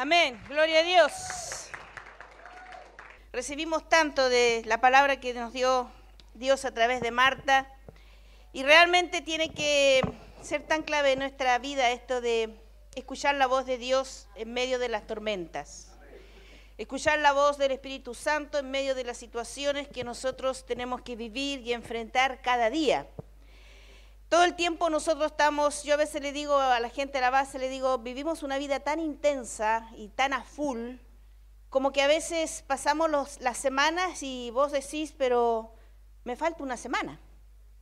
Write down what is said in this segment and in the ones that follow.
Amén, gloria a Dios. Recibimos tanto de la palabra que nos dio Dios a través de Marta y realmente tiene que ser tan clave en nuestra vida esto de escuchar la voz de Dios en medio de las tormentas, escuchar la voz del Espíritu Santo en medio de las situaciones que nosotros tenemos que vivir y enfrentar cada día. Todo el tiempo nosotros estamos, yo a veces le digo a la gente de la base, le digo, vivimos una vida tan intensa y tan a full, como que a veces pasamos las semanas y vos decís, pero me falta una semana,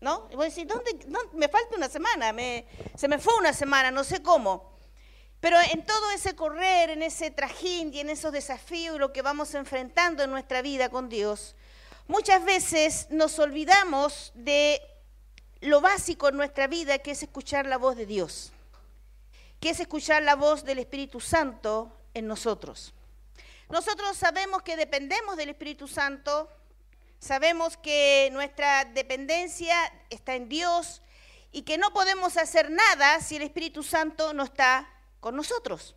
¿no? Y vos decís, ¿dónde, me falta una semana? se me fue una semana, no sé cómo. Pero en todo ese correr, en ese trajín y en esos desafíos y lo que vamos enfrentando en nuestra vida con Dios, muchas veces nos olvidamos de lo básico en nuestra vida, que es escuchar la voz de Dios, que es escuchar la voz del Espíritu Santo en nosotros. Nosotros sabemos que dependemos del Espíritu Santo, sabemos que nuestra dependencia está en Dios y que no podemos hacer nada si el Espíritu Santo no está con nosotros.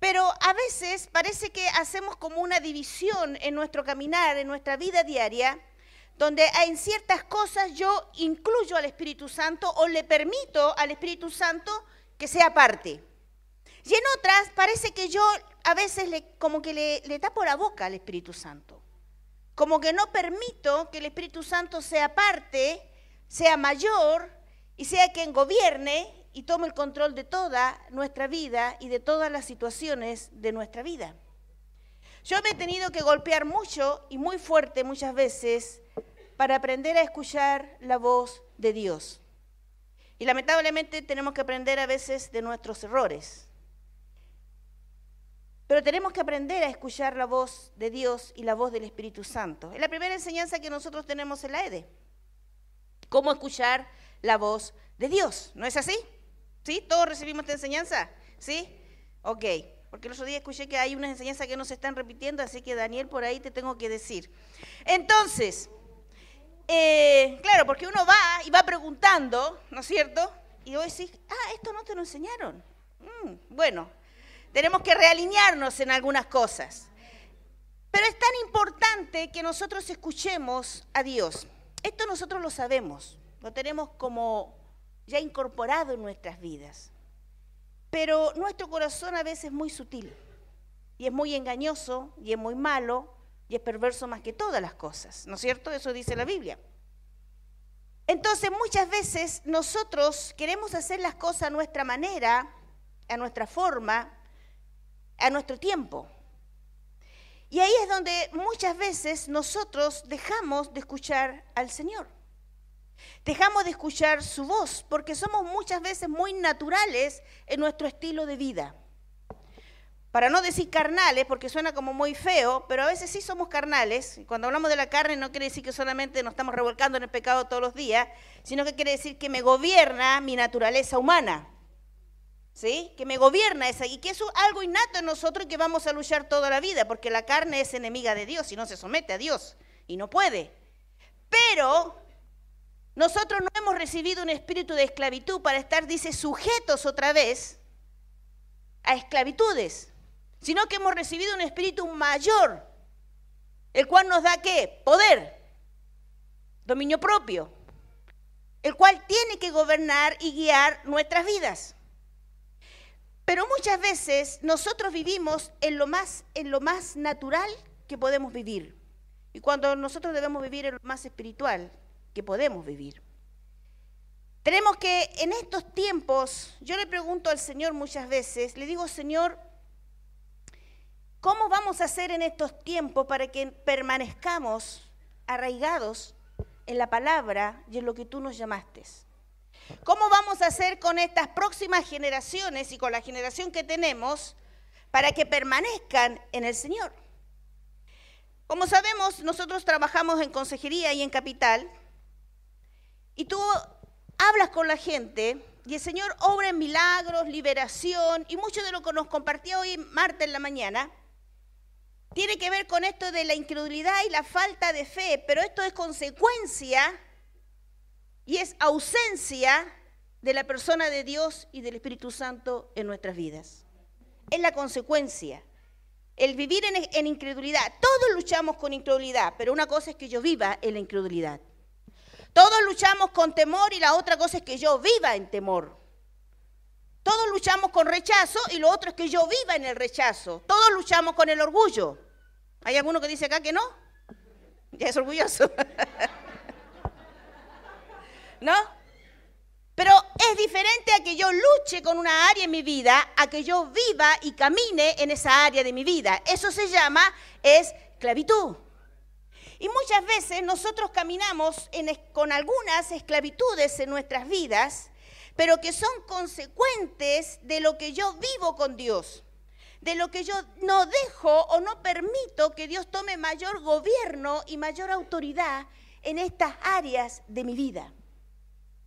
Pero a veces parece que hacemos como una división en nuestro caminar, en nuestra vida diaria, donde en ciertas cosas yo incluyo al Espíritu Santo o le permito al Espíritu Santo que sea parte. Y en otras parece que yo a veces como que le, le tapo la boca al Espíritu Santo, como que no permito que el Espíritu Santo sea parte, sea mayor y sea quien gobierne y tome el control de toda nuestra vida y de todas las situaciones de nuestra vida. Yo me he tenido que golpear mucho y muy fuerte muchas veces para aprender a escuchar la voz de Dios. Y lamentablemente tenemos que aprender a veces de nuestros errores. Pero tenemos que aprender a escuchar la voz de Dios y la voz del Espíritu Santo. Es la primera enseñanza que nosotros tenemos en la EDE. Cómo escuchar la voz de Dios. ¿No es así? ¿Sí? ¿Todos recibimos esta enseñanza? ¿Sí? Ok. Porque el otro día escuché que hay unas enseñanzas que no se están repitiendo, así que Daniel, por ahí te tengo que decir. Entonces, eh, claro, porque uno va y va preguntando, ¿no es cierto? Y vos decís, ah, esto no te lo enseñaron. Mm, bueno, tenemos que realinearnos en algunas cosas. Pero es tan importante que nosotros escuchemos a Dios. Esto nosotros lo sabemos, lo tenemos como ya incorporado en nuestras vidas. Pero nuestro corazón a veces es muy sutil y es muy engañoso y es muy malo y es perverso más que todas las cosas, ¿no es cierto? Eso dice la Biblia. Entonces muchas veces nosotros queremos hacer las cosas a nuestra manera, a nuestra forma, a nuestro tiempo. Y ahí es donde muchas veces nosotros dejamos de escuchar al Señor. Dejamos de escuchar su voz porque somos muchas veces muy naturales en nuestro estilo de vida para no decir carnales, porque suena como muy feo, pero a veces sí somos carnales. cuando hablamos de la carne no quiere decir que solamente nos estamos revolcando en el pecado todos los días, sino que quiere decir que me gobierna mi naturaleza humana. ¿Sí? Que me gobierna esa y que es algo innato en nosotros y que vamos a luchar toda la vida, porque la carne es enemiga de Dios y no se somete a Dios y no puede. Pero nosotros no hemos recibido un espíritu de esclavitud para estar, dice, sujetos otra vez a esclavitudes sino que hemos recibido un espíritu mayor, el cual nos da qué? Poder, dominio propio, el cual tiene que gobernar y guiar nuestras vidas. Pero muchas veces nosotros vivimos en lo más, en lo más natural que podemos vivir. Y cuando nosotros debemos vivir en lo más espiritual que podemos vivir. Tenemos que en estos tiempos, yo le pregunto al Señor muchas veces, le digo, Señor, ¿Cómo vamos a hacer en estos tiempos para que permanezcamos arraigados en la palabra y en lo que tú nos llamaste? ¿Cómo vamos a hacer con estas próximas generaciones y con la generación que tenemos para que permanezcan en el Señor? Como sabemos, nosotros trabajamos en consejería y en capital, y tú hablas con la gente y el Señor obra en milagros, liberación y mucho de lo que nos compartió hoy martes en la mañana tiene que ver con esto de la incredulidad y la falta de fe, pero esto es consecuencia y es ausencia de la persona de Dios y del Espíritu Santo en nuestras vidas. Es la consecuencia. El vivir en, en incredulidad. Todos luchamos con incredulidad, pero una cosa es que yo viva en la incredulidad. Todos luchamos con temor y la otra cosa es que yo viva en temor luchamos con rechazo y lo otro es que yo viva en el rechazo. Todos luchamos con el orgullo. ¿Hay alguno que dice acá que no? Ya es orgulloso. ¿No? Pero es diferente a que yo luche con una área en mi vida, a que yo viva y camine en esa área de mi vida. Eso se llama esclavitud. Y muchas veces nosotros caminamos con algunas esclavitudes en nuestras vidas pero que son consecuentes de lo que yo vivo con Dios, de lo que yo no dejo o no permito que Dios tome mayor gobierno y mayor autoridad en estas áreas de mi vida.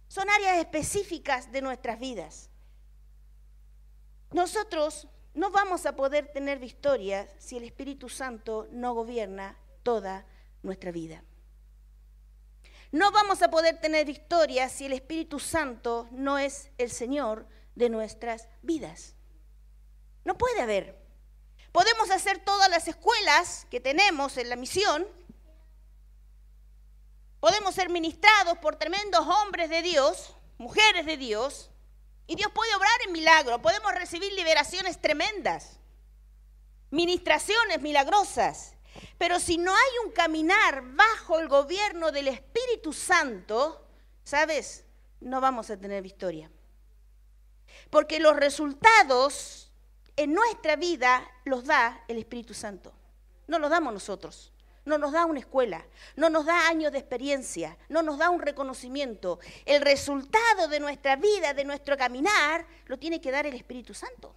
Son áreas específicas de nuestras vidas. Nosotros no vamos a poder tener victoria si el Espíritu Santo no gobierna toda nuestra vida. No vamos a poder tener victoria si el Espíritu Santo no es el Señor de nuestras vidas. No puede haber. Podemos hacer todas las escuelas que tenemos en la misión. Podemos ser ministrados por tremendos hombres de Dios, mujeres de Dios, y Dios puede obrar en milagro. Podemos recibir liberaciones tremendas, ministraciones milagrosas, pero si no hay un caminar bajo el gobierno del Espíritu Santo, ¿sabes? No vamos a tener victoria. Porque los resultados en nuestra vida los da el Espíritu Santo. No los damos nosotros. No nos da una escuela, no nos da años de experiencia, no nos da un reconocimiento. El resultado de nuestra vida, de nuestro caminar, lo tiene que dar el Espíritu Santo.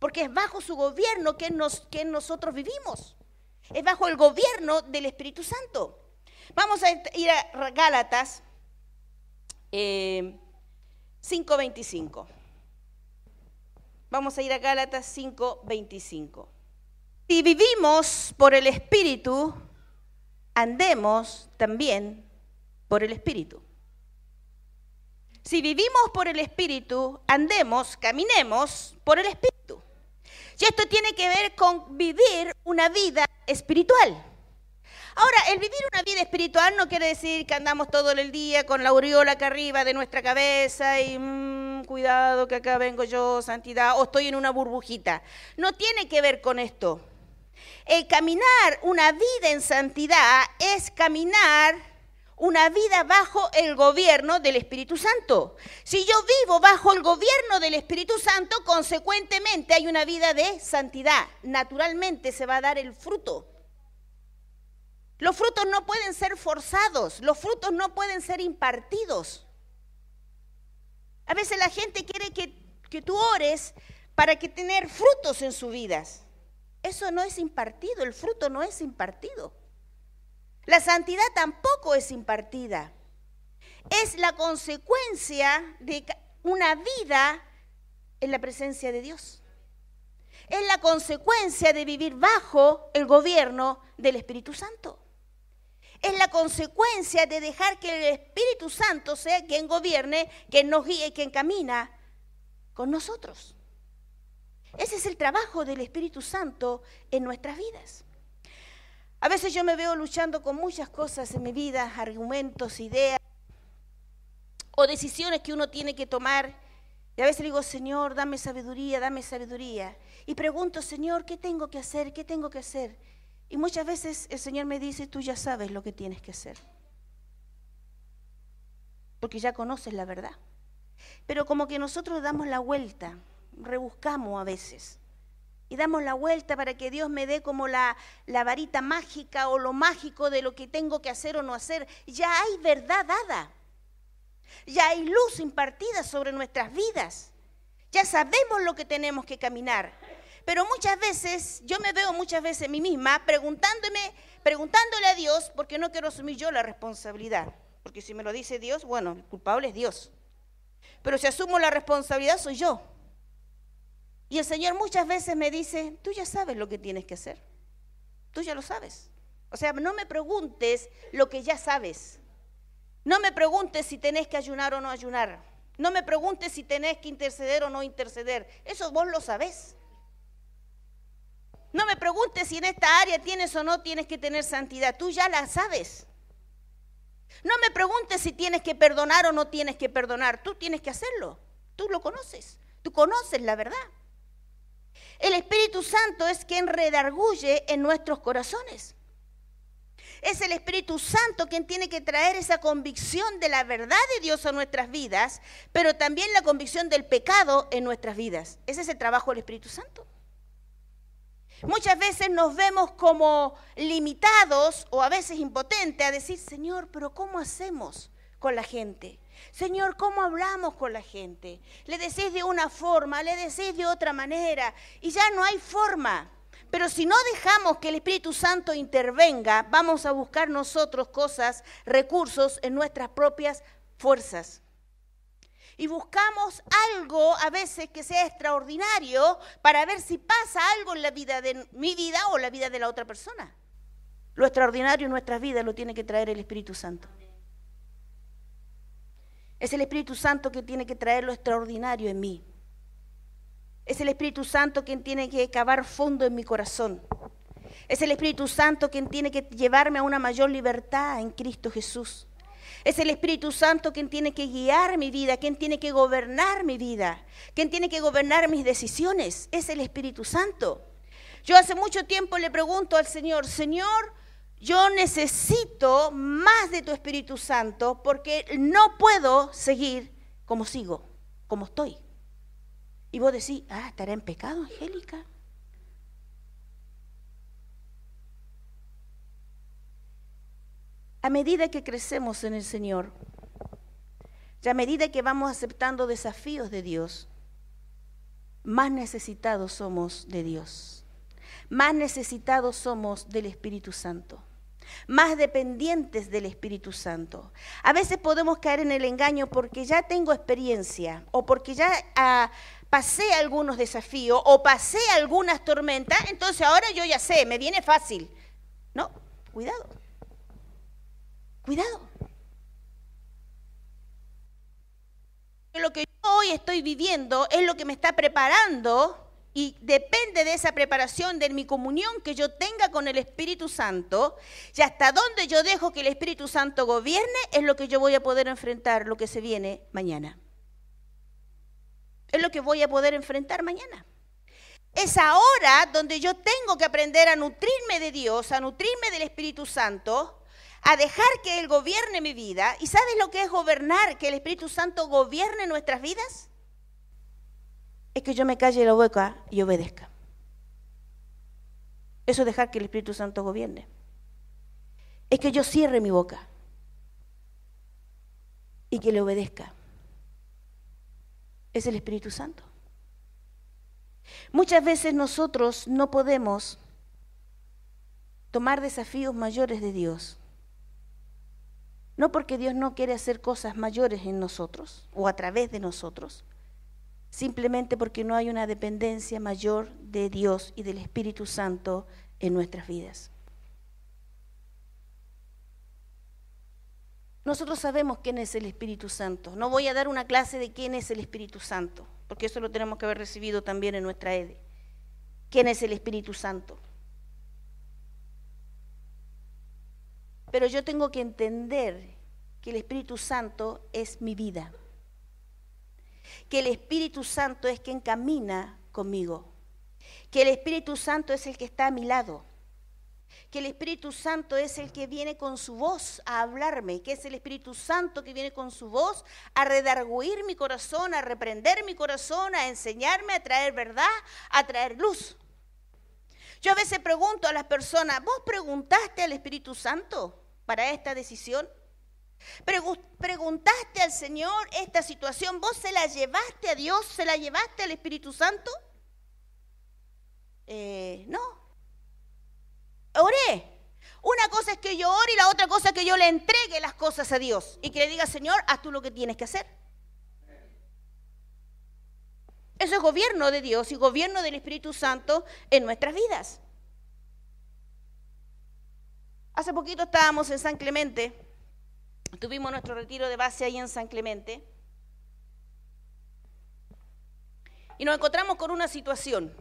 Porque es bajo su gobierno que, que nosotros vivimos. Es bajo el gobierno del Espíritu Santo. Vamos a ir a Gálatas 5.25. Eh, Vamos a ir a Gálatas 5.25. Si vivimos por el Espíritu, andemos también por el Espíritu. Si vivimos por el Espíritu, andemos, caminemos por el Espíritu. Y esto tiene que ver con vivir una vida espiritual. Ahora, el vivir una vida espiritual no quiere decir que andamos todo el día con la aureola acá arriba de nuestra cabeza y mm, cuidado que acá vengo yo, santidad, o estoy en una burbujita. No tiene que ver con esto. El caminar una vida en santidad es caminar una vida bajo el gobierno del Espíritu Santo. Si yo vivo bajo el gobierno del Espíritu Santo, consecuentemente hay una vida de santidad. Naturalmente se va a dar el fruto. Los frutos no pueden ser forzados, los frutos no pueden ser impartidos. A veces la gente quiere que, tú ores para que tener frutos en sus vidas. Eso no es impartido, el fruto no es impartido. La santidad tampoco es impartida. Es la consecuencia de una vida en la presencia de Dios. Es la consecuencia de vivir bajo el gobierno del Espíritu Santo. Es la consecuencia de dejar que el Espíritu Santo sea quien gobierne, quien nos guíe, quien camina con nosotros. Ese es el trabajo del Espíritu Santo en nuestras vidas. A veces yo me veo luchando con muchas cosas en mi vida, argumentos, ideas o decisiones que uno tiene que tomar. Y a veces digo, Señor, dame sabiduría, dame sabiduría. Y pregunto, Señor, ¿qué tengo que hacer? ¿Qué tengo que hacer? Y muchas veces el Señor me dice, tú ya sabes lo que tienes que hacer. Porque ya conoces la verdad. Pero como que nosotros damos la vuelta, rebuscamos a veces y damos la vuelta para que Dios me dé como la, varita mágica o lo mágico de lo que tengo que hacer o no hacer. Ya hay verdad dada. Ya hay luz impartida sobre nuestras vidas. Ya sabemos lo que tenemos que caminar. Pero muchas veces, yo me veo muchas veces a mí misma preguntándome, preguntándole a Dios, porque no quiero asumir yo la responsabilidad. Porque si me lo dice Dios, bueno, el culpable es Dios. Pero si asumo la responsabilidad soy yo. Y el Señor muchas veces me dice, tú ya sabes lo que tienes que hacer, tú ya lo sabes. O sea, no me preguntes lo que ya sabes. No me preguntes si tenés que ayunar o no ayunar. No me preguntes si tenés que interceder o no interceder. Eso vos lo sabés. No me preguntes si en esta área tienes o no tienes que tener santidad. Tú ya la sabes. No me preguntes si tienes que perdonar o no tienes que perdonar. Tú tienes que hacerlo. Tú lo conoces. Tú conoces la verdad. El Espíritu Santo es quien redarguye en nuestros corazones. Es el Espíritu Santo quien tiene que traer esa convicción de la verdad de Dios a nuestras vidas, pero también la convicción del pecado en nuestras vidas. Ese es el trabajo del Espíritu Santo. Muchas veces nos vemos como limitados o a veces impotentes a decir, Señor, pero ¿cómo hacemos? con la gente? Señor, ¿cómo hablamos con la gente? Le decís de una forma, le decís de otra manera y ya no hay forma. Pero si no dejamos que el Espíritu Santo intervenga, vamos a buscar nosotros cosas, recursos en nuestras propias fuerzas. Y buscamos algo a veces que sea extraordinario para ver si pasa algo en la vida de mi vida o la vida de la otra persona. Lo extraordinario en nuestras vidas lo tiene que traer el Espíritu Santo. Es el Espíritu Santo quien tiene que traer lo extraordinario en mí. Es el Espíritu Santo quien tiene que cavar fondo en mi corazón. Es el Espíritu Santo quien tiene que llevarme a una mayor libertad en Cristo Jesús. Es el Espíritu Santo quien tiene que guiar mi vida, quien tiene que gobernar mi vida, quien tiene que gobernar mis decisiones. Es el Espíritu Santo. Yo hace mucho tiempo le pregunto al Señor, Señor, yo necesito más de tu Espíritu Santo porque no puedo seguir como sigo, como estoy. Y vos decís, ah, estará en pecado, Angélica. A medida que crecemos en el Señor, y a medida que vamos aceptando desafíos de Dios, más necesitados somos de Dios, más necesitados somos del Espíritu Santo más dependientes del Espíritu Santo. A veces podemos caer en el engaño porque ya tengo experiencia o porque ya ah, pasé algunos desafíos o pasé algunas tormentas, entonces ahora yo ya sé, me viene fácil. No, cuidado, cuidado. Lo que yo hoy estoy viviendo es lo que me está preparando y depende de esa preparación, de mi comunión que yo tenga con el Espíritu Santo, y hasta dónde yo dejo que el Espíritu Santo gobierne, es lo que yo voy a poder enfrentar lo que se viene mañana. Es lo que voy a poder enfrentar mañana. Es ahora donde yo tengo que aprender a nutrirme de Dios, a nutrirme del Espíritu Santo, a dejar que Él gobierne mi vida. ¿Y sabes lo que es gobernar? Que el Espíritu Santo gobierne nuestras vidas es que yo me calle la boca y obedezca. Eso es dejar que el Espíritu Santo gobierne. Es que yo cierre mi boca y que le obedezca. Es el Espíritu Santo. Muchas veces nosotros no podemos tomar desafíos mayores de Dios. No porque Dios no quiere hacer cosas mayores en nosotros o a través de nosotros, simplemente porque no hay una dependencia mayor de Dios y del Espíritu Santo en nuestras vidas. Nosotros sabemos quién es el Espíritu Santo. No voy a dar una clase de quién es el Espíritu Santo, porque eso lo tenemos que haber recibido también en nuestra EDE. ¿Quién es el Espíritu Santo? Pero yo tengo que entender que el Espíritu Santo es mi vida que el Espíritu Santo es quien camina conmigo, que el Espíritu Santo es el que está a mi lado, que el Espíritu Santo es el que viene con su voz a hablarme, que es el Espíritu Santo que viene con su voz a redarguir mi corazón, a reprender mi corazón, a enseñarme, a traer verdad, a traer luz. Yo a veces pregunto a las personas, ¿vos preguntaste al Espíritu Santo para esta decisión? ¿Preguntaste al Señor esta situación? ¿Vos se la llevaste a Dios? ¿Se la llevaste al Espíritu Santo? Eh, no. Oré. Una cosa es que yo ore y la otra cosa es que yo le entregue las cosas a Dios y que le diga, Señor, haz tú lo que tienes que hacer. Eso es gobierno de Dios y gobierno del Espíritu Santo en nuestras vidas. Hace poquito estábamos en San Clemente Tuvimos nuestro retiro de base ahí en San Clemente. Y nos encontramos con una situación,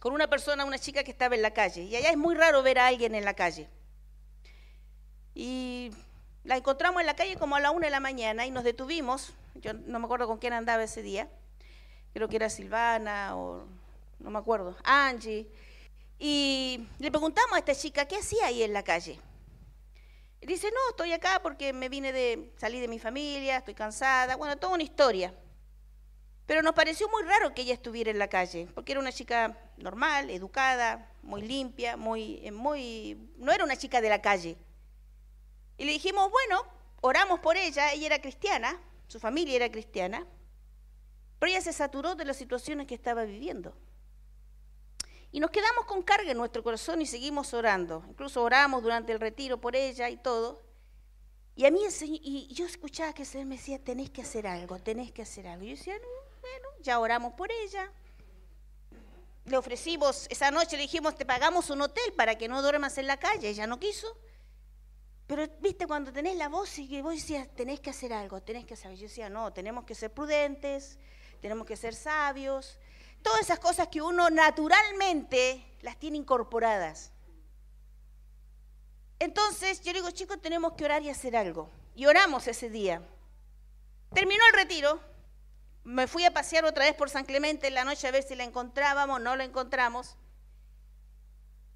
con una persona, una chica que estaba en la calle. Y allá es muy raro ver a alguien en la calle. Y la encontramos en la calle como a la una de la mañana y nos detuvimos. Yo no me acuerdo con quién andaba ese día. Creo que era Silvana o no me acuerdo, Angie. Y le preguntamos a esta chica qué hacía ahí en la calle dice, no, estoy acá porque me vine de, salí de mi familia, estoy cansada, bueno, toda una historia. Pero nos pareció muy raro que ella estuviera en la calle, porque era una chica normal, educada, muy limpia, muy, eh, muy, no era una chica de la calle. Y le dijimos, bueno, oramos por ella, ella era cristiana, su familia era cristiana, pero ella se saturó de las situaciones que estaba viviendo. Y nos quedamos con carga en nuestro corazón y seguimos orando. Incluso oramos durante el retiro por ella y todo. Y a mí y yo escuchaba que el Señor me decía, tenés que hacer algo, tenés que hacer algo. Y yo decía, no, bueno, ya oramos por ella. Le ofrecimos, esa noche le dijimos, te pagamos un hotel para que no duermas en la calle. Ella no quiso. Pero viste, cuando tenés la voz y vos decías, tenés que hacer algo, tenés que saber Yo decía, no, tenemos que ser prudentes, tenemos que ser sabios todas esas cosas que uno naturalmente las tiene incorporadas. Entonces yo digo, chicos, tenemos que orar y hacer algo. Y oramos ese día. Terminó el retiro, me fui a pasear otra vez por San Clemente en la noche a ver si la encontrábamos, no la encontramos.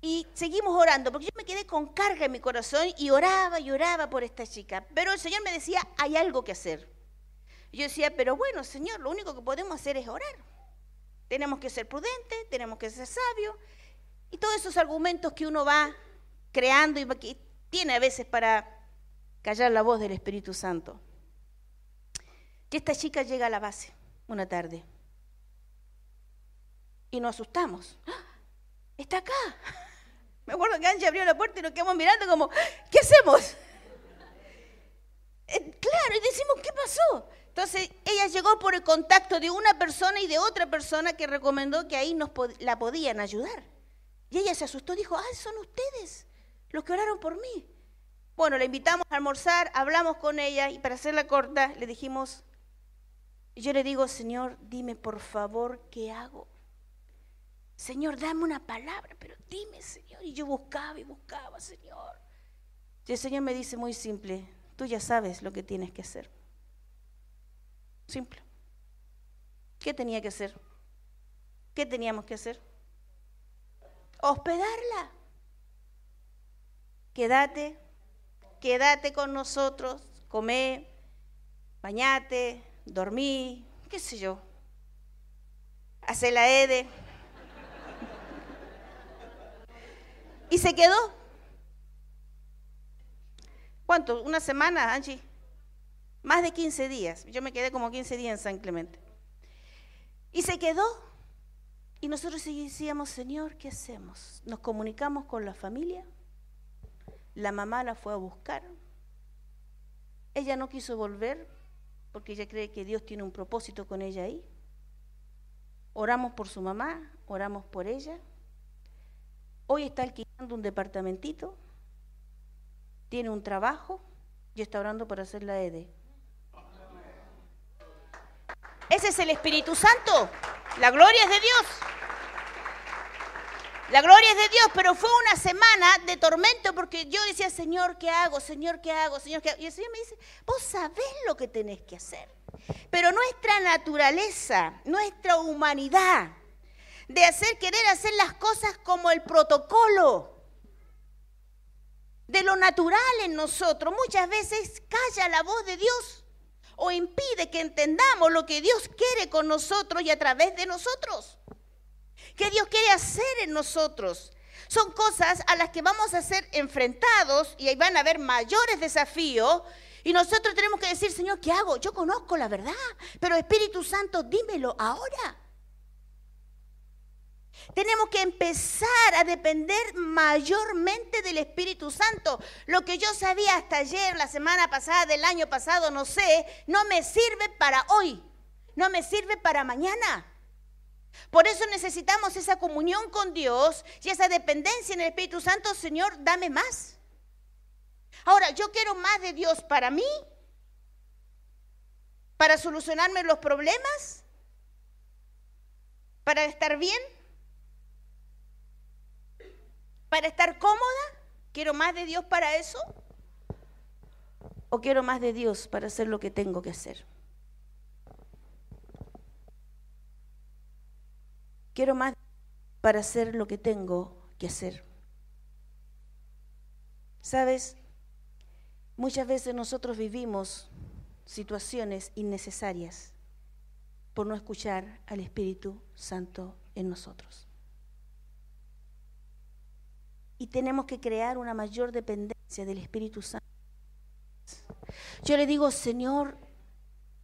Y seguimos orando, porque yo me quedé con carga en mi corazón y oraba y oraba por esta chica. Pero el Señor me decía, hay algo que hacer. Yo decía, pero bueno, Señor, lo único que podemos hacer es orar. Tenemos que ser prudentes, tenemos que ser sabios. Y todos esos argumentos que uno va creando y que tiene a veces para callar la voz del Espíritu Santo. Que esta chica llega a la base una tarde. Y nos asustamos. ¡Ah! Está acá. Me acuerdo que Angie abrió la puerta y nos quedamos mirando como, ¿qué hacemos? Eh, claro, y decimos, ¿qué pasó? Entonces, ella llegó por el contacto de una persona y de otra persona que recomendó que ahí nos la podían ayudar. Y ella se asustó, dijo, ah, son ustedes los que oraron por mí. Bueno, la invitamos a almorzar, hablamos con ella y para hacerla corta, le dijimos, yo le digo, Señor, dime por favor qué hago. Señor, dame una palabra, pero dime, Señor. Y yo buscaba y buscaba, Señor. Y el Señor me dice muy simple, tú ya sabes lo que tienes que hacer. Simple. ¿Qué tenía que hacer? ¿Qué teníamos que hacer? Hospedarla. Quédate, quédate con nosotros, comé, bañate, dormí, qué sé yo. Hacé la EDE. y se quedó. ¿Cuánto? ¿Una semana, Angie? más de 15 días. Yo me quedé como 15 días en San Clemente. Y se quedó. Y nosotros decíamos, Señor, ¿qué hacemos? Nos comunicamos con la familia. La mamá la fue a buscar. Ella no quiso volver porque ella cree que Dios tiene un propósito con ella ahí. Oramos por su mamá, oramos por ella. Hoy está alquilando un departamentito, tiene un trabajo y está orando para hacer la EDE. Ese es el Espíritu Santo. La gloria es de Dios. La gloria es de Dios, pero fue una semana de tormento porque yo decía, Señor, ¿qué hago? Señor, ¿qué hago? Señor, ¿qué hago? Y el Señor me dice, vos sabés lo que tenés que hacer. Pero nuestra naturaleza, nuestra humanidad, de hacer querer hacer las cosas como el protocolo, de lo natural en nosotros, muchas veces calla la voz de Dios o impide que entendamos lo que Dios quiere con nosotros y a través de nosotros. Que Dios quiere hacer en nosotros. Son cosas a las que vamos a ser enfrentados y ahí van a haber mayores desafíos. Y nosotros tenemos que decir, Señor, ¿qué hago? Yo conozco la verdad, pero Espíritu Santo, dímelo ahora. Tenemos que empezar a depender mayormente del Espíritu Santo. Lo que yo sabía hasta ayer, la semana pasada, del año pasado, no sé, no me sirve para hoy, no me sirve para mañana. Por eso necesitamos esa comunión con Dios y esa dependencia en el Espíritu Santo. Señor, dame más. Ahora, yo quiero más de Dios para mí, para solucionarme los problemas, para estar bien. ¿Para estar cómoda? ¿Quiero más de Dios para eso? ¿O quiero más de Dios para hacer lo que tengo que hacer? Quiero más para hacer lo que tengo que hacer. ¿Sabes? Muchas veces nosotros vivimos situaciones innecesarias por no escuchar al Espíritu Santo en nosotros y tenemos que crear una mayor dependencia del Espíritu Santo. Yo le digo, Señor,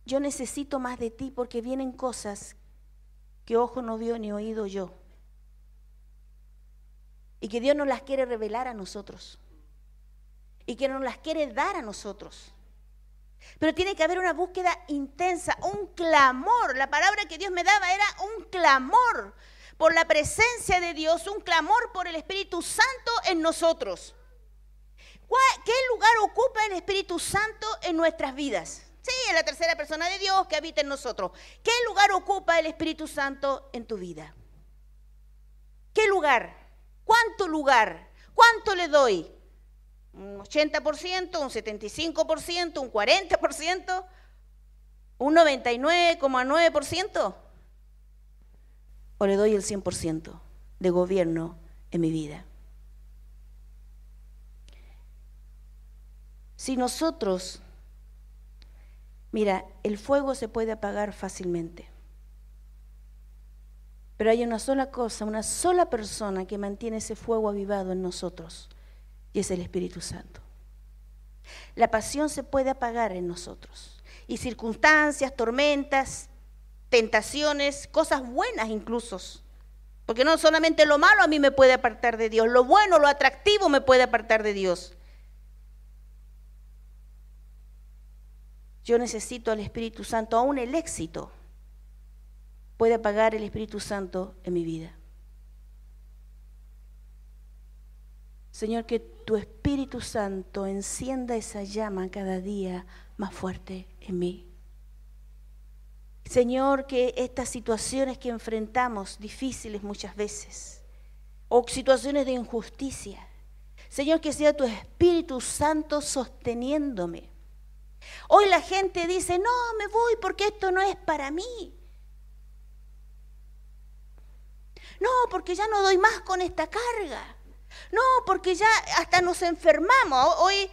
yo necesito más de ti porque vienen cosas que ojo no vio ni oído yo. Y que Dios no las quiere revelar a nosotros. Y que no las quiere dar a nosotros. Pero tiene que haber una búsqueda intensa, un clamor. La palabra que Dios me daba era un clamor por la presencia de Dios, un clamor por el Espíritu Santo en nosotros. ¿Qué lugar ocupa el Espíritu Santo en nuestras vidas? Sí, en la tercera persona de Dios que habita en nosotros. ¿Qué lugar ocupa el Espíritu Santo en tu vida? ¿Qué lugar? ¿Cuánto lugar? ¿Cuánto le doy? ¿Un 80%? ¿Un 75%? ¿Un 40%? ¿Un 99,9%? o le doy el 100% de gobierno en mi vida. Si nosotros, mira, el fuego se puede apagar fácilmente, pero hay una sola cosa, una sola persona que mantiene ese fuego avivado en nosotros, y es el Espíritu Santo. La pasión se puede apagar en nosotros, y circunstancias, tormentas, tentaciones, cosas buenas incluso. Porque no solamente lo malo a mí me puede apartar de Dios, lo bueno, lo atractivo me puede apartar de Dios. Yo necesito al Espíritu Santo, aún el éxito puede apagar el Espíritu Santo en mi vida. Señor, que tu Espíritu Santo encienda esa llama cada día más fuerte en mí. Señor, que estas situaciones que enfrentamos, difíciles muchas veces, o situaciones de injusticia, Señor, que sea tu Espíritu Santo sosteniéndome. Hoy la gente dice, no, me voy porque esto no es para mí. No, porque ya no doy más con esta carga. No, porque ya hasta nos enfermamos. Hoy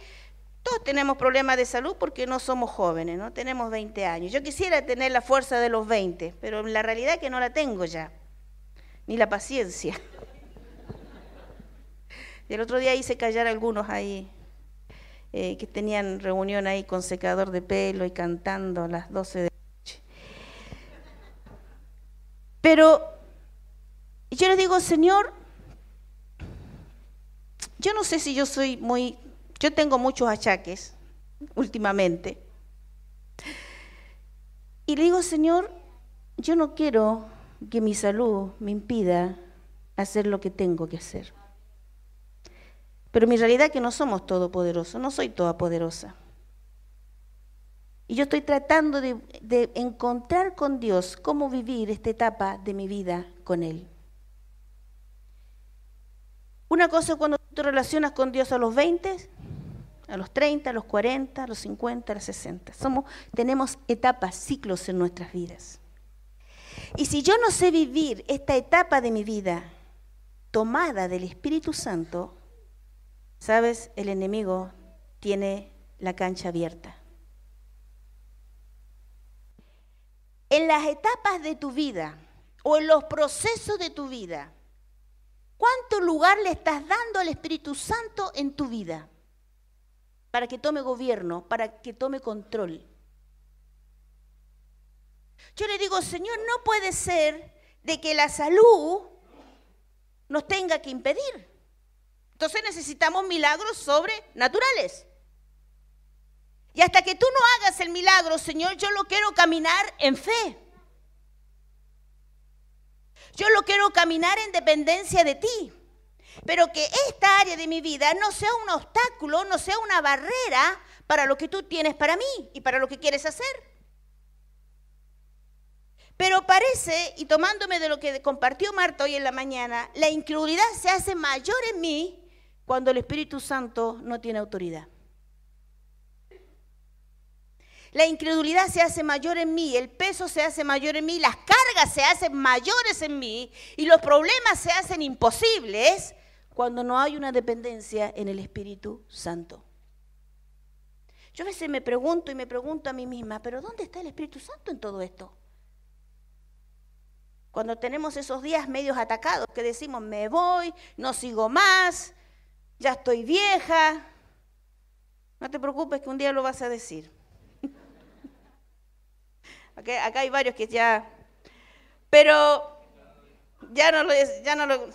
todos tenemos problemas de salud porque no somos jóvenes, no tenemos 20 años. Yo quisiera tener la fuerza de los 20, pero la realidad es que no la tengo ya, ni la paciencia. Y el otro día hice callar a algunos ahí, eh, que tenían reunión ahí con secador de pelo y cantando a las 12 de la noche. Pero yo les digo, Señor, yo no sé si yo soy muy yo tengo muchos achaques últimamente. Y le digo, Señor, yo no quiero que mi salud me impida hacer lo que tengo que hacer. Pero mi realidad es que no somos todopoderosos, no soy todopoderosa. Y yo estoy tratando de, encontrar con Dios cómo vivir esta etapa de mi vida con Él. Una cosa es cuando te relacionas con Dios a los 20 a los 30, a los 40, a los 50, a los 60. Somos, tenemos etapas, ciclos en nuestras vidas. Y si yo no sé vivir esta etapa de mi vida tomada del Espíritu Santo, sabes, el enemigo tiene la cancha abierta. En las etapas de tu vida o en los procesos de tu vida, ¿cuánto lugar le estás dando al Espíritu Santo en tu vida? para que tome gobierno, para que tome control. Yo le digo, Señor, no puede ser de que la salud nos tenga que impedir. Entonces necesitamos milagros sobrenaturales. Y hasta que tú no hagas el milagro, Señor, yo lo quiero caminar en fe. Yo lo quiero caminar en dependencia de ti. Pero que esta área de mi vida no sea un obstáculo, no sea una barrera para lo que tú tienes para mí y para lo que quieres hacer. Pero parece, y tomándome de lo que compartió Marta hoy en la mañana, la incredulidad se hace mayor en mí cuando el Espíritu Santo no tiene autoridad. La incredulidad se hace mayor en mí, el peso se hace mayor en mí, las cargas se hacen mayores en mí y los problemas se hacen imposibles cuando no hay una dependencia en el Espíritu Santo. Yo a veces me pregunto y me pregunto a mí misma, pero ¿dónde está el Espíritu Santo en todo esto? Cuando tenemos esos días medios atacados, que decimos, me voy, no sigo más, ya estoy vieja, no te preocupes que un día lo vas a decir. acá hay varios que ya, pero ya no ya no lo,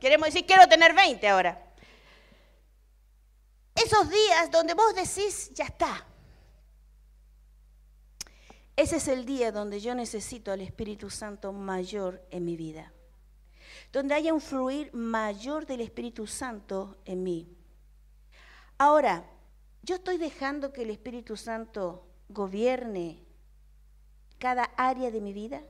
Queremos decir, quiero tener 20 ahora. Esos días donde vos decís, ya está. Ese es el día donde yo necesito al Espíritu Santo mayor en mi vida. Donde haya un fluir mayor del Espíritu Santo en mí. Ahora, yo estoy dejando que el Espíritu Santo gobierne cada área de mi vida.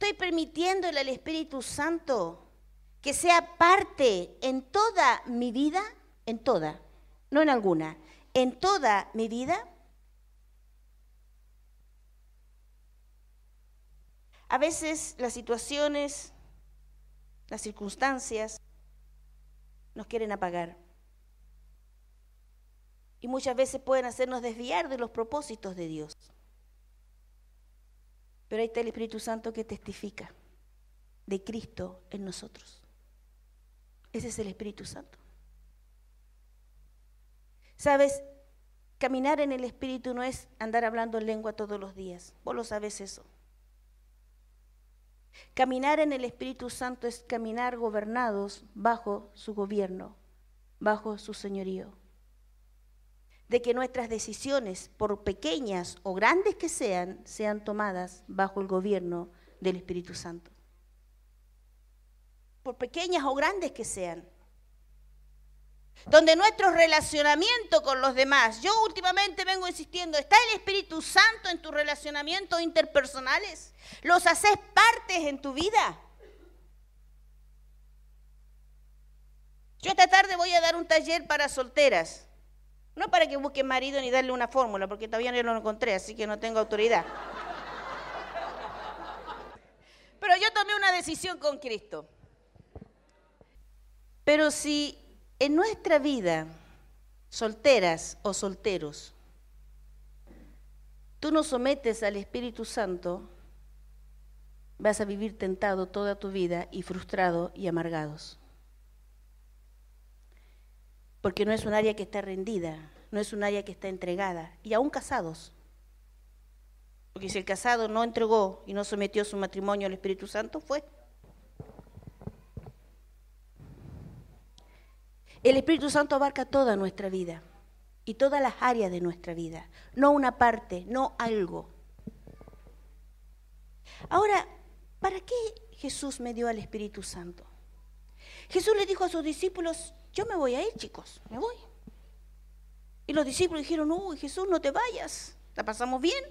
Estoy permitiéndole al Espíritu Santo que sea parte en toda mi vida, en toda, no en alguna, en toda mi vida. A veces las situaciones, las circunstancias nos quieren apagar. Y muchas veces pueden hacernos desviar de los propósitos de Dios. Pero ahí está el Espíritu Santo que testifica de Cristo en nosotros. Ese es el Espíritu Santo. Sabes, caminar en el Espíritu no es andar hablando en lengua todos los días. Vos lo sabes eso. Caminar en el Espíritu Santo es caminar gobernados bajo su gobierno, bajo su señorío de que nuestras decisiones, por pequeñas o grandes que sean, sean tomadas bajo el gobierno del Espíritu Santo. Por pequeñas o grandes que sean. Donde nuestro relacionamiento con los demás, yo últimamente vengo insistiendo, ¿está el Espíritu Santo en tus relacionamientos interpersonales? ¿Los haces partes en tu vida? Yo esta tarde voy a dar un taller para solteras no para que busque marido ni darle una fórmula, porque todavía no lo encontré, así que no tengo autoridad. Pero yo tomé una decisión con Cristo. Pero si en nuestra vida, solteras o solteros, tú no sometes al Espíritu Santo, vas a vivir tentado toda tu vida y frustrado y amargados porque no es un área que está rendida, no es un área que está entregada, y aún casados. Porque si el casado no entregó y no sometió su matrimonio al Espíritu Santo, fue. El Espíritu Santo abarca toda nuestra vida y todas las áreas de nuestra vida, no una parte, no algo. Ahora, ¿para qué Jesús me dio al Espíritu Santo? Jesús le dijo a sus discípulos, yo me voy a ir, chicos, me voy. Y los discípulos dijeron, uy, Jesús, no te vayas, la pasamos bien,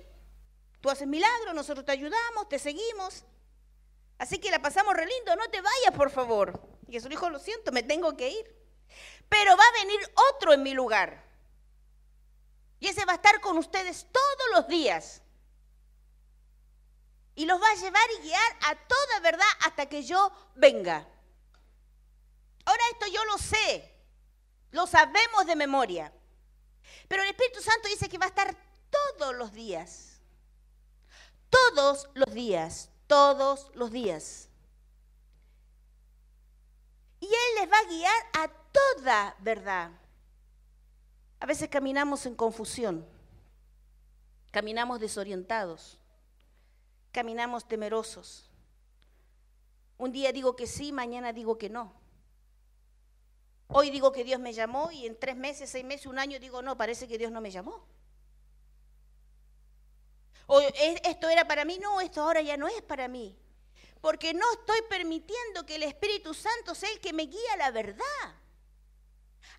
tú haces milagros, nosotros te ayudamos, te seguimos. Así que la pasamos re lindo, no te vayas, por favor. Y Jesús dijo, lo siento, me tengo que ir. Pero va a venir otro en mi lugar. Y ese va a estar con ustedes todos los días. Y los va a llevar y guiar a toda verdad hasta que yo venga yo lo sé, lo sabemos de memoria. Pero el Espíritu Santo dice que va a estar todos los días, todos los días, todos los días. Y Él les va a guiar a toda verdad. A veces caminamos en confusión, caminamos desorientados, caminamos temerosos. Un día digo que sí, mañana digo que no. Hoy digo que Dios me llamó y en tres meses, seis meses, un año digo, no, parece que Dios no me llamó. O esto era para mí, no, esto ahora ya no es para mí. Porque no estoy permitiendo que el Espíritu Santo sea el que me guíe a la verdad.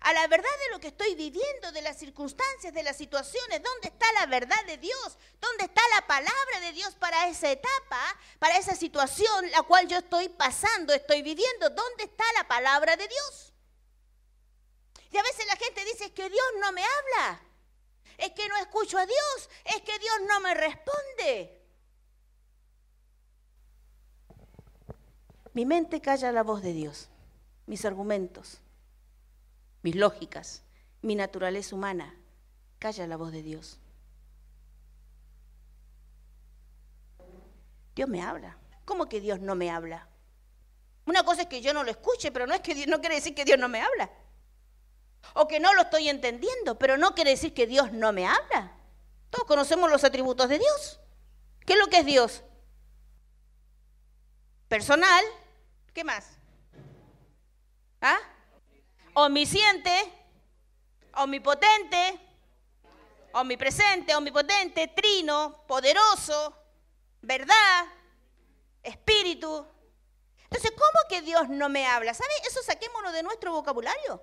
A la verdad de lo que estoy viviendo, de las circunstancias, de las situaciones. ¿Dónde está la verdad de Dios? ¿Dónde está la palabra de Dios para esa etapa, para esa situación la cual yo estoy pasando, estoy viviendo? ¿Dónde está la palabra de Dios? Y a veces la gente dice, es que Dios no me habla, es que no escucho a Dios, es que Dios no me responde. Mi mente calla la voz de Dios, mis argumentos, mis lógicas, mi naturaleza humana, calla la voz de Dios. Dios me habla. ¿Cómo que Dios no me habla? Una cosa es que yo no lo escuche, pero no es que Dios, no quiere decir que Dios no me habla o que no lo estoy entendiendo, pero no quiere decir que Dios no me habla. Todos conocemos los atributos de Dios. ¿Qué es lo que es Dios? Personal, ¿qué más? ¿Ah? Omnisciente, omnipotente, omnipresente, omnipotente, trino, poderoso, verdad, espíritu. Entonces, ¿cómo que Dios no me habla? ¿Sabe? Eso saquémonos de nuestro vocabulario.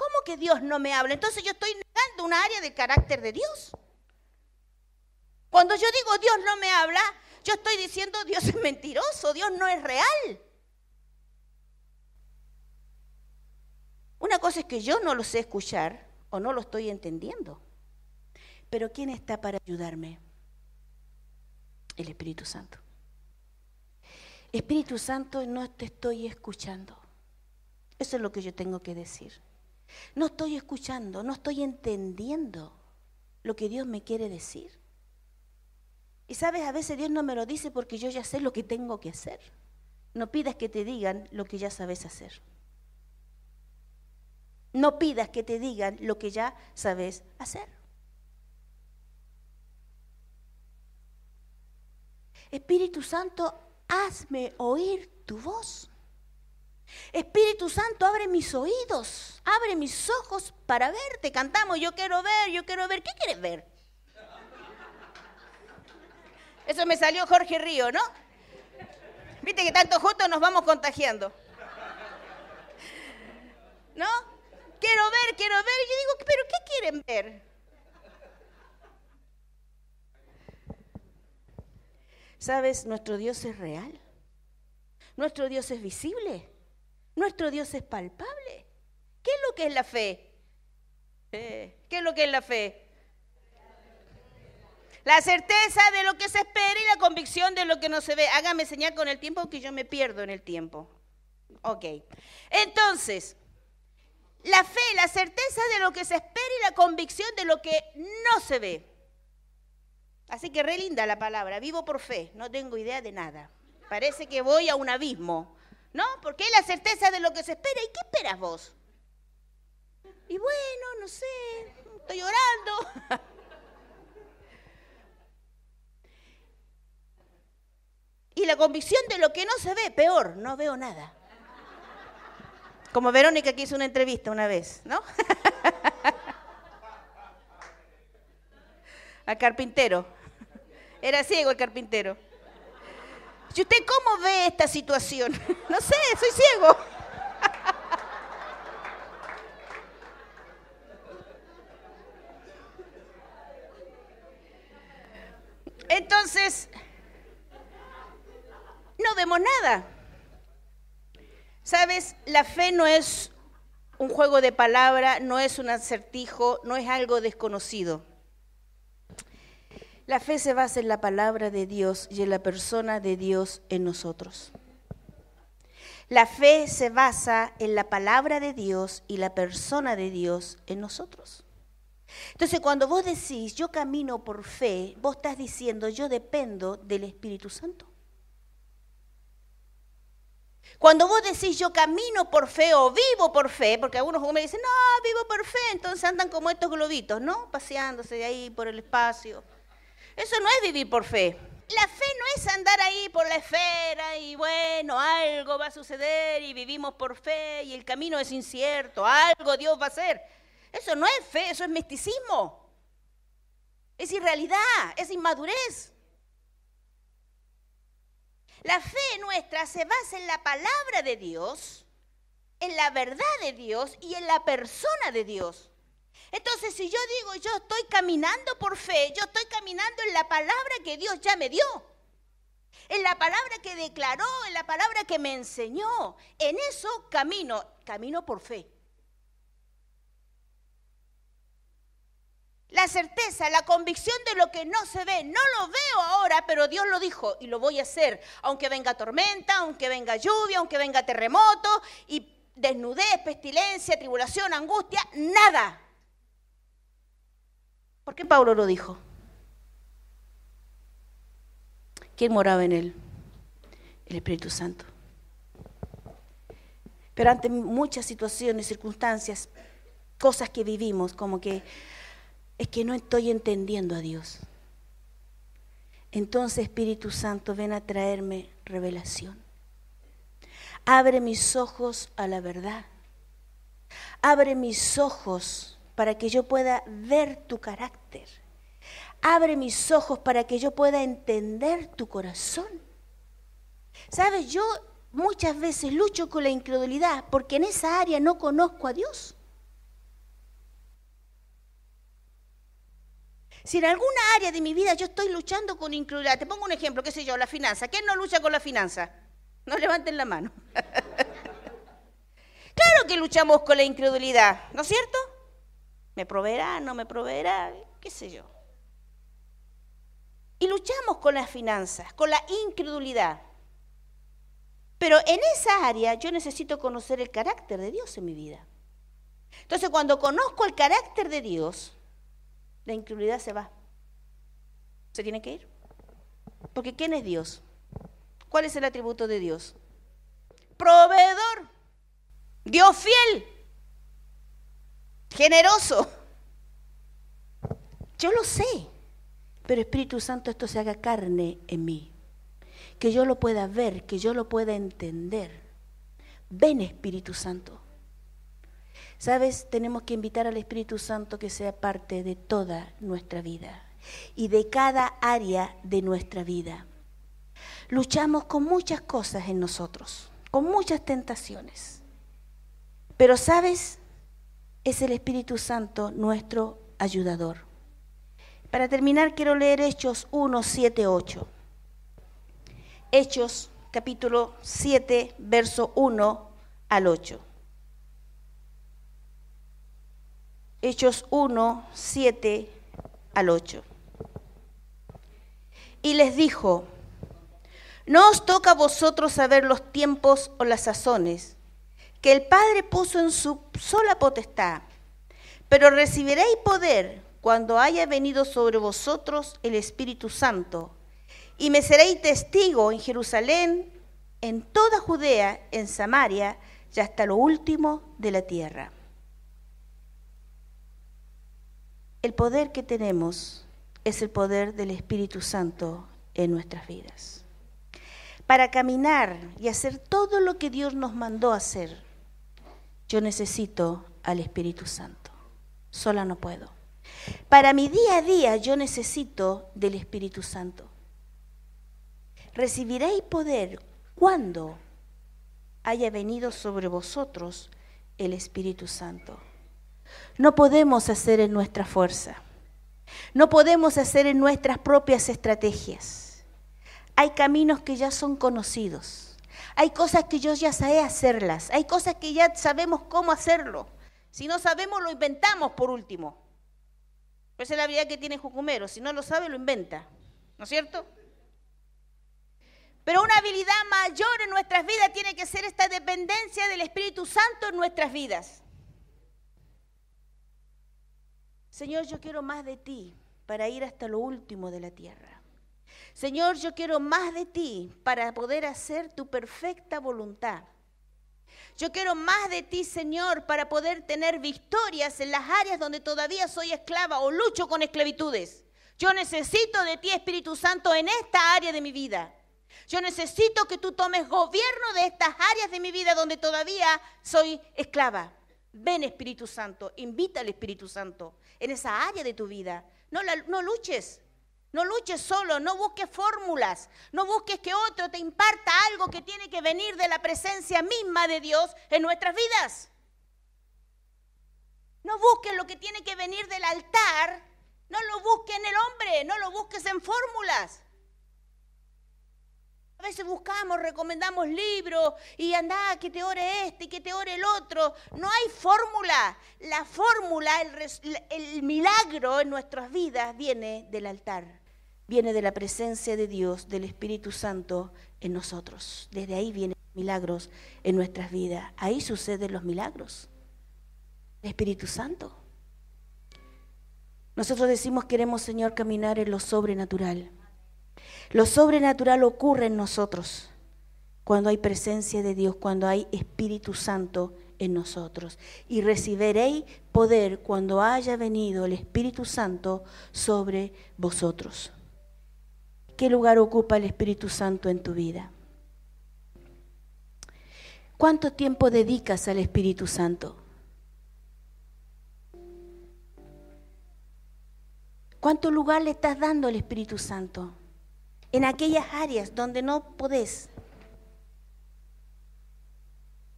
¿Cómo que Dios no me habla? Entonces yo estoy negando un área del carácter de Dios. Cuando yo digo Dios no me habla, yo estoy diciendo Dios es mentiroso, Dios no es real. Una cosa es que yo no lo sé escuchar o no lo estoy entendiendo. Pero ¿quién está para ayudarme? El Espíritu Santo. Espíritu Santo, no te estoy escuchando. Eso es lo que yo tengo que decir. No estoy escuchando, no estoy entendiendo lo que Dios me quiere decir. Y sabes, a veces Dios no me lo dice porque yo ya sé lo que tengo que hacer. No pidas que te digan lo que ya sabes hacer. No pidas que te digan lo que ya sabes hacer. Espíritu Santo, hazme oír tu voz. Espíritu Santo, abre mis oídos, abre mis ojos para verte. Cantamos, yo quiero ver, yo quiero ver. ¿Qué quieres ver? Eso me salió Jorge Río, ¿no? Viste que tanto juntos nos vamos contagiando. ¿No? Quiero ver, quiero ver. Y yo digo, ¿pero qué quieren ver? ¿Sabes? Nuestro Dios es real. Nuestro Dios es visible. Nuestro Dios es palpable. ¿Qué es lo que es la fe? Eh, ¿Qué es lo que es la fe? La certeza de lo que se espera y la convicción de lo que no se ve. Hágame señal con el tiempo que yo me pierdo en el tiempo. Ok. Entonces, la fe, la certeza de lo que se espera y la convicción de lo que no se ve. Así que re linda la palabra, vivo por fe, no tengo idea de nada. Parece que voy a un abismo, ¿no? Porque hay la certeza de lo que se espera. ¿Y qué esperas vos? Y bueno, no sé, estoy llorando. Y la convicción de lo que no se ve, peor, no veo nada. Como Verónica que hizo una entrevista una vez, ¿no? Al carpintero. Era ciego el carpintero. ¿Y usted cómo ve esta situación? No sé, soy ciego. Entonces, no vemos nada. Sabes, la fe no es un juego de palabra, no es un acertijo, no es algo desconocido. La fe se basa en la palabra de Dios y en la persona de Dios en nosotros. La fe se basa en la palabra de Dios y la persona de Dios en nosotros. Entonces, cuando vos decís, yo camino por fe, vos estás diciendo, yo dependo del Espíritu Santo. Cuando vos decís yo camino por fe o vivo por fe, porque algunos me dicen, no, vivo por fe, entonces andan como estos globitos, ¿no? Paseándose de ahí por el espacio. Eso no es vivir por fe. La fe no es andar ahí por la esfera y bueno, algo va a suceder y vivimos por fe y el camino es incierto, algo Dios va a hacer. Eso no es fe, eso es misticismo. Es irrealidad, es inmadurez. La fe nuestra se basa en la palabra de Dios, en la verdad de Dios y en la persona de Dios. Entonces, si yo digo, yo estoy caminando por fe, yo estoy caminando en la palabra que Dios ya me dio, en la palabra que declaró, en la palabra que me enseñó, en eso camino, camino por fe. La certeza, la convicción de lo que no se ve. No lo veo ahora, pero Dios lo dijo y lo voy a hacer. Aunque venga tormenta, aunque venga lluvia, aunque venga terremoto y desnudez, pestilencia, tribulación, angustia, nada. ¿Por qué Pablo lo dijo? ¿Quién moraba en él? El Espíritu Santo. Pero ante muchas situaciones, circunstancias, cosas que vivimos, como que es que no estoy entendiendo a Dios. Entonces, Espíritu Santo, ven a traerme revelación. Abre mis ojos a la verdad. Abre mis ojos para que yo pueda ver tu carácter. Abre mis ojos para que yo pueda entender tu corazón. Sabes, yo muchas veces lucho con la incredulidad porque en esa área no conozco a Dios. Si en alguna área de mi vida yo estoy luchando con incredulidad, te pongo un ejemplo, qué sé yo, la finanza. ¿Quién no lucha con la finanza? No levanten la mano. claro que luchamos con la incredulidad, ¿no es cierto? ¿Me proveerá? ¿No me proveerá? ¿Qué sé yo? Y luchamos con las finanzas, con la incredulidad. Pero en esa área yo necesito conocer el carácter de Dios en mi vida. Entonces cuando conozco el carácter de Dios, la incredulidad se va. Se tiene que ir. Porque ¿quién es Dios? ¿Cuál es el atributo de Dios? Proveedor. Dios fiel generoso. Yo lo sé, pero Espíritu Santo, esto se haga carne en mí. Que yo lo pueda ver, que yo lo pueda entender. Ven Espíritu Santo. Sabes, tenemos que invitar al Espíritu Santo que sea parte de toda nuestra vida y de cada área de nuestra vida. Luchamos con muchas cosas en nosotros, con muchas tentaciones. Pero sabes, es el Espíritu Santo nuestro ayudador. Para terminar, quiero leer Hechos 1, 7, 8. Hechos capítulo 7, verso 1 al 8. Hechos 1, 7 al 8. Y les dijo, no os toca a vosotros saber los tiempos o las sazones que el Padre puso en su sola potestad. Pero recibiréis poder cuando haya venido sobre vosotros el Espíritu Santo, y me seréis testigo en Jerusalén, en toda Judea, en Samaria, y hasta lo último de la tierra. El poder que tenemos es el poder del Espíritu Santo en nuestras vidas. Para caminar y hacer todo lo que Dios nos mandó hacer yo necesito al Espíritu Santo. Sola no puedo. Para mi día a día yo necesito del Espíritu Santo. Recibiréis poder cuando haya venido sobre vosotros el Espíritu Santo. No podemos hacer en nuestra fuerza. No podemos hacer en nuestras propias estrategias. Hay caminos que ya son conocidos hay cosas que yo ya sé hacerlas, hay cosas que ya sabemos cómo hacerlo. Si no sabemos, lo inventamos por último. Esa es la habilidad que tiene Jucumero. Si no lo sabe, lo inventa. ¿No es cierto? Pero una habilidad mayor en nuestras vidas tiene que ser esta dependencia del Espíritu Santo en nuestras vidas. Señor, yo quiero más de ti para ir hasta lo último de la tierra. Señor, yo quiero más de ti para poder hacer tu perfecta voluntad. Yo quiero más de ti, Señor, para poder tener victorias en las áreas donde todavía soy esclava o lucho con esclavitudes. Yo necesito de ti, Espíritu Santo, en esta área de mi vida. Yo necesito que tú tomes gobierno de estas áreas de mi vida donde todavía soy esclava. Ven, Espíritu Santo, invita al Espíritu Santo en esa área de tu vida. No, no luches, no luches solo, no busques fórmulas, no busques que otro te imparta algo que tiene que venir de la presencia misma de Dios en nuestras vidas. No busques lo que tiene que venir del altar, no lo busques en el hombre, no lo busques en fórmulas. A veces buscamos, recomendamos libros y anda, que te ore este, que te ore el otro. No hay fórmula. La fórmula, el milagro en nuestras vidas viene del altar viene de la presencia de Dios, del Espíritu Santo en nosotros. Desde ahí vienen milagros en nuestras vidas. Ahí suceden los milagros. El Espíritu Santo. Nosotros decimos queremos, Señor, caminar en lo sobrenatural. Lo sobrenatural ocurre en nosotros cuando hay presencia de Dios, cuando hay Espíritu Santo en nosotros. Y recibiréis poder cuando haya venido el Espíritu Santo sobre vosotros qué lugar ocupa el Espíritu Santo en tu vida. ¿Cuánto tiempo dedicas al Espíritu Santo? ¿Cuánto lugar le estás dando al Espíritu Santo? En aquellas áreas donde no podés,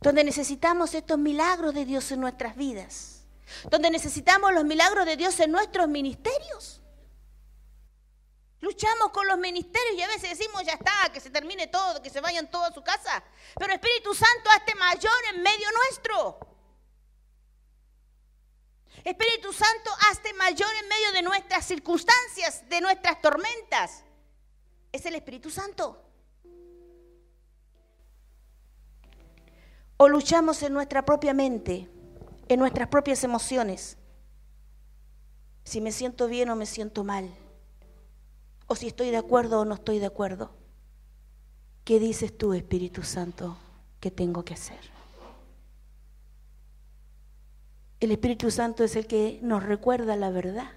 donde necesitamos estos milagros de Dios en nuestras vidas, donde necesitamos los milagros de Dios en nuestros ministerios. Luchamos con los ministerios y a veces decimos, ya está, que se termine todo, que se vayan todos a su casa. Pero Espíritu Santo, hazte mayor en medio nuestro. Espíritu Santo, hazte mayor en medio de nuestras circunstancias, de nuestras tormentas. Es el Espíritu Santo. O luchamos en nuestra propia mente, en nuestras propias emociones. Si me siento bien o me siento mal o si estoy de acuerdo o no estoy de acuerdo. ¿Qué dices tú, Espíritu Santo, que tengo que hacer? El Espíritu Santo es el que nos recuerda la verdad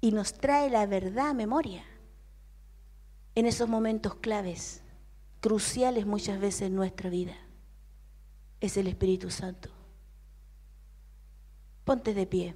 y nos trae la verdad a memoria en esos momentos claves, cruciales muchas veces en nuestra vida. Es el Espíritu Santo. Ponte de pie.